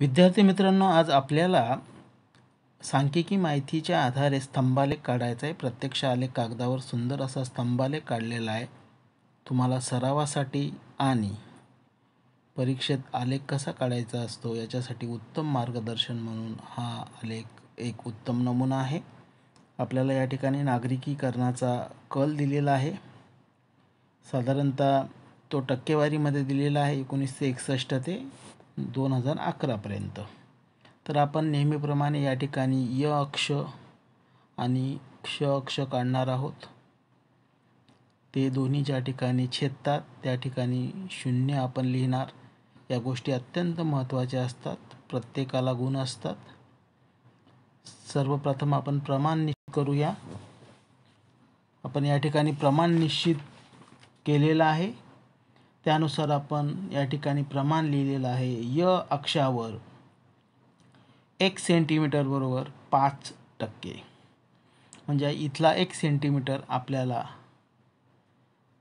विद्यार्थी मित्रांनो आज आपल्याला सांख्यिकी माहितीच्या आधारे स्तंभालेख काढायचा आहे प्रत्यक्ष आलेख कागदावर सुंदर असा स्तंभालेख काढलेला आहे तुम्हाला सरावासाठी आणि परीक्षेत आलेख कसा काढायचा असतो याच्यासाठी उत्तम मार्गदर्शन म्हणून हा आलेख एक उत्तम नमुना आहे आपल्याला या ठिकाणी नागरिकीकरणाचा कल दिलेला आहे साधारणतः तो टक्केवारीमध्ये दिलेला आहे एकोणीसशे एकसष्ट ते दोन हजार अकरापर्यंत तर आपण नेहमीप्रमाणे या ठिकाणी य अक्ष आणि क्ष अक्ष काढणार आहोत ते दोन्ही ज्या ठिकाणी छेदतात त्या ठिकाणी शून्य आपण लिहिणार या गोष्टी अत्यंत महत्त्वाच्या असतात प्रत्येकाला गुण असतात सर्वप्रथम आपण प्रमाण निश्चित करूया आपण या ठिकाणी प्रमाण निश्चित केलेलं आहे त्यानुसार आपण या ठिकाणी प्रमाण लिहिलेलं आहे य अक्षावर एक सेंटीमीटर बरोबर पाच टक्के म्हणजे इथला एक सेंटीमीटर आपल्याला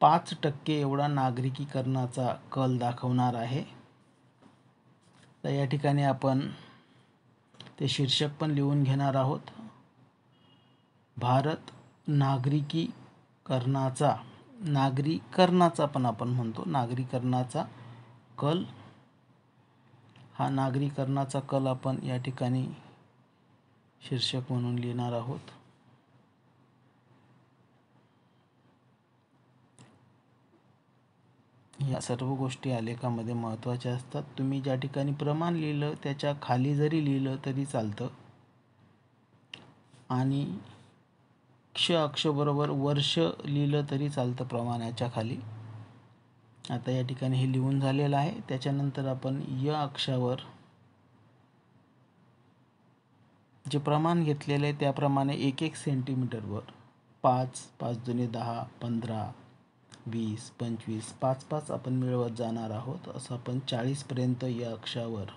पाच टक्के एवढा नागरिकीकरणाचा कल दाखवणार आहे तर या ठिकाणी आपण ते शीर्षक पण लिहून घेणार आहोत भारत नागरिकीकरणाचा नागरीकरणाचा पण आपण म्हणतो नागरीकरणाचा कल हा नागरीकरणाचा कल आपण या ठिकाणी शीर्षक म्हणून लिहिणार आहोत या सर्व गोष्टी आलेखामध्ये महत्त्वाच्या असतात तुम्ही ज्या ठिकाणी प्रमाण लिहिलं त्याच्या खाली जरी लिहिलं तरी चालतं आणि क्ष अक्षबरोबर वर्ष लिहिलं तरी चालतं प्रमाणाच्या खाली आता या ठिकाणी हे लिहून झालेलं आहे त्याच्यानंतर आपण य अक्षावर जे प्रमाण घेतलेलं आहे त्याप्रमाणे एक एक सेंटीमीटरवर पाच पाच जुने दहा पंधरा वीस पंचवीस पाच पाच आपण मिळवत जाणार आहोत असं आपण चाळीसपर्यंत या अक्षावर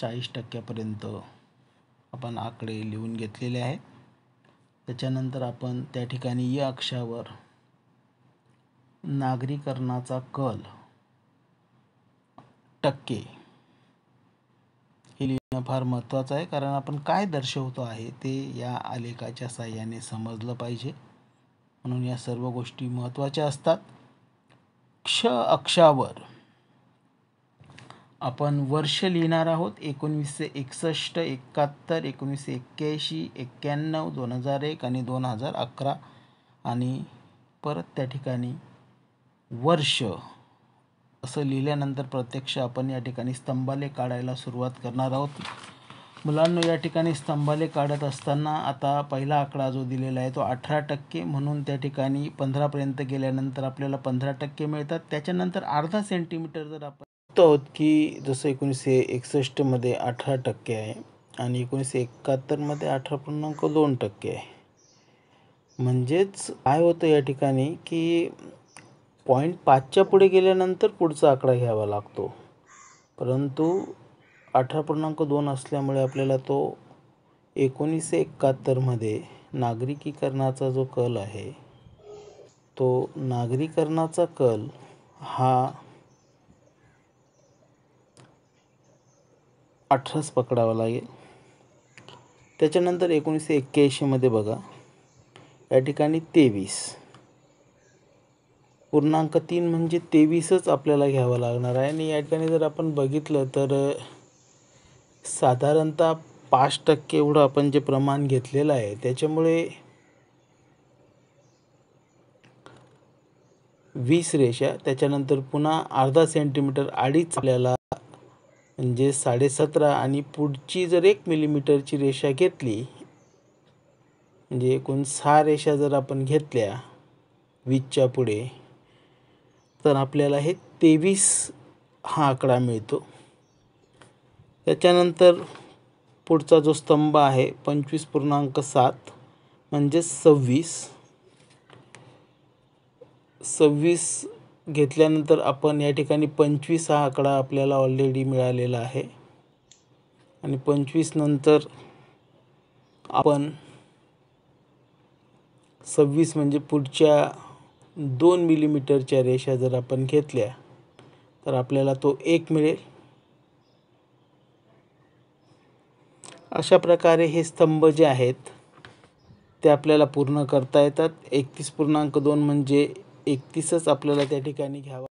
चाळीस टक्क्यापर्यंत आपण आकडे लिहून घेतलेले आहे त्याच्यानंतर आपण त्या ठिकाणी या अक्षावर नागरीकरणाचा कल टक्के हे लिहिणं फार महत्वाचं आहे कारण आपण काय दर्शवतो आहे ते या आलेखाच्या साह्याने समजलं पाहिजे म्हणून या सर्व गोष्टी महत्त्वाच्या असतात क्ष अक्षावर आपण वर्ष लिहिणार आहोत एकोणवीसशे एकसष्ट एकाहत्तर एकोणीसशे एक्क्याऐंशी एक्क्याण्णव दोन हजार एक आणि दोन हजार अकरा आणि परत त्या ठिकाणी वर्ष असं लिहिल्यानंतर प्रत्यक्ष आपण या ठिकाणी स्तंभाले काढायला सुरुवात करणार आहोत मुलांना या ठिकाणी स्तंभाले काढत असताना आता पहिला आकडा जो दिलेला आहे तो अठरा टक्के म्हणून त्या ठिकाणी पंधरापर्यंत गेल्यानंतर आपल्याला पंधरा टक्के मिळतात त्याच्यानंतर अर्धा सेंटीमीटर जर आपण बघतो आहोत की जसं एकोणीसशे एकसष्टमध्ये अठरा टक्के आहे आणि एकोणीसशे एकाहत्तरमध्ये अठरा पूर्णांक दोन टक्के आहे म्हणजेच काय होतं या ठिकाणी की पॉईंट पाचच्या पुढे गेल्यानंतर पुढचा आकडा घ्यावा लागतो परंतु अठरा पूर्णांक दोन असल्यामुळे आपल्याला तो एकोणीसशे एकाहत्तरमध्ये नागरिकीकरणाचा जो कल आहे तो नागरीकरणाचा कल हा अठराच पकडावं लागेल त्याच्यानंतर एकोणीसशे एक्क्याऐंशीमध्ये बघा या ठिकाणी तेवीस पूर्णांक तीन म्हणजे तेवीसच आपल्याला घ्यावं लागणार आहे आणि या ठिकाणी जर आपण बघितलं तर साधारणतः पाच टक्के एवढं आपण जे प्रमाण घेतलेलं आहे त्याच्यामुळे वीस रेषा त्याच्यानंतर पुन्हा अर्धा सेंटीमीटर अडीच आपल्याला म्हणजे साडेसतरा आणि पुढची जर एक मिलीमीटरची रेषा घेतली म्हणजे एकूण सहा रेषा जर आपण घेतल्या वीजच्या पुढे तर आपल्याला हे तेवीस हा आकडा मिळतो त्याच्यानंतर पुढचा जो स्तंभ आहे पंचवीस पूर्णांक सात म्हणजे सव्वीस सव्वीस घेतल्यानंतर आपण या ठिकाणी पंचवीस हा आकडा आपल्याला ऑलरेडी मिळालेला आहे आणि पंचवीसनंतर नंतर आपण सव्वीस म्हणजे पुढच्या दोन मिलीमीटरच्या रेषा जर आपण घेतल्या तर आपल्याला तो एक मिळेल अशा प्रकारे हे स्तंभ जे आहेत ते आपल्याला पूर्ण करता येतात एकतीस पूर्णांक दोन म्हणजे एकतीसच आपल्याला त्या ठिकाणी घ्यावा